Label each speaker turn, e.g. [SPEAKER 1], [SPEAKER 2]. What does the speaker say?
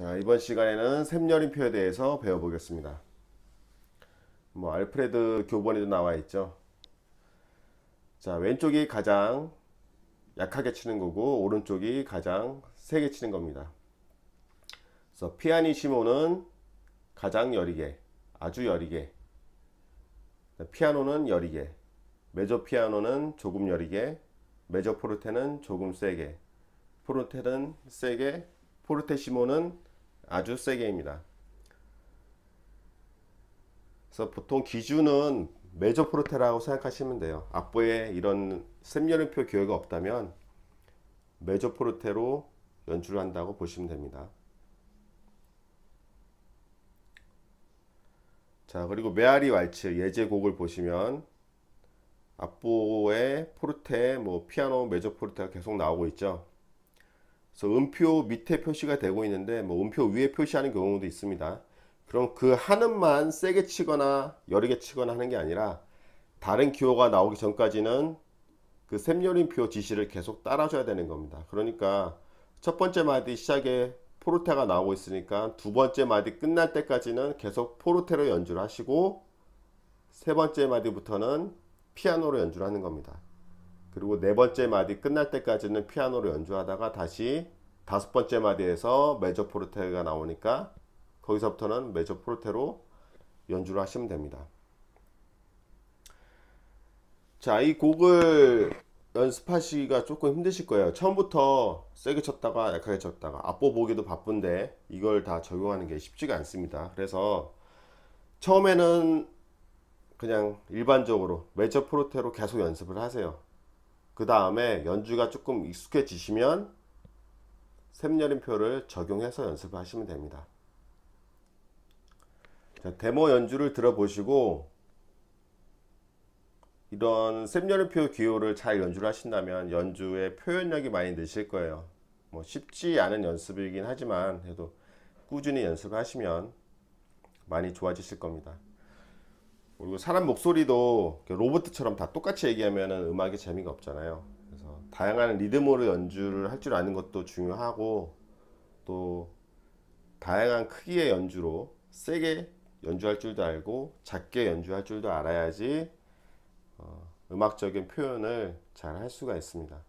[SPEAKER 1] 자, 이번 시간에는 샘여림표에 대해서 배워보겠습니다. 뭐 알프레드 교본에도 나와 있죠. 자, 왼쪽이 가장 약하게 치는 거고 오른쪽이 가장 세게 치는 겁니다. 그래서 피아니시모는 가장 여리게, 아주 여리게. 피아노는 여리게, 메조 피아노는 조금 여리게, 메조 포르테는 조금 세게, 포르테는 세게, 포르테시모는 아주 세게입니다. 그래서 보통 기준은 메저 프로테라고 생각하시면 돼요. 악보에 이런 샘연음표기회가 없다면 메저 프로테로 연주를 한다고 보시면 됩니다. 자 그리고 메아리 왈츠 예제곡을 보시면 악보에 포르테, 뭐 피아노, 메저 포르테가 계속 나오고 있죠. 그래서 음표 밑에 표시가 되고 있는데 뭐 음표 위에 표시하는 경우도 있습니다. 그럼 그 하는만 세게 치거나 여리게 치거나 하는 게 아니라 다른 기호가 나오기 전까지는 그 샘요림표 지시를 계속 따라줘야 되는 겁니다. 그러니까 첫 번째 마디 시작에 포르테가 나오고 있으니까 두 번째 마디 끝날 때까지는 계속 포르테로 연주를 하시고 세 번째 마디부터는 피아노로 연주를 하는 겁니다. 그리고 네 번째 마디 끝날 때까지는 피아노로 연주하다가 다시 다섯 번째 마디에서 메저 포르테가 나오니까 거기서부터는 메저 포르테로 연주를 하시면 됩니다. 자, 이 곡을 연습하시기가 조금 힘드실 거예요. 처음부터 세게 쳤다가 약하게 쳤다가 앞보 보기도 바쁜데 이걸 다 적용하는 게 쉽지가 않습니다. 그래서 처음에는 그냥 일반적으로 메저 포르테로 계속 연습을 하세요. 그 다음에 연주가 조금 익숙해지시면 샘여림표를 적용해서 연습하시면 됩니다. 자, 데모 연주를 들어보시고 이런 셈여림표 기호를 잘 연주를 하신다면 연주의 표현력이 많이 느실 거예요. 뭐 쉽지 않은 연습이긴 하지만 그도 꾸준히 연습하시면 많이 좋아지실 겁니다. 그리고 사람 목소리도 로봇처럼 다 똑같이 얘기하면 음악에 재미가 없잖아요. 그래서 다양한 리듬으로 연주를 할 줄 아는 것도 중요하고 또 다양한 크기의 연주로 세게 연주할 줄도 알고 작게 연주할 줄도 알아야지 어, 음악적인 표현을 잘 할 수가 있습니다.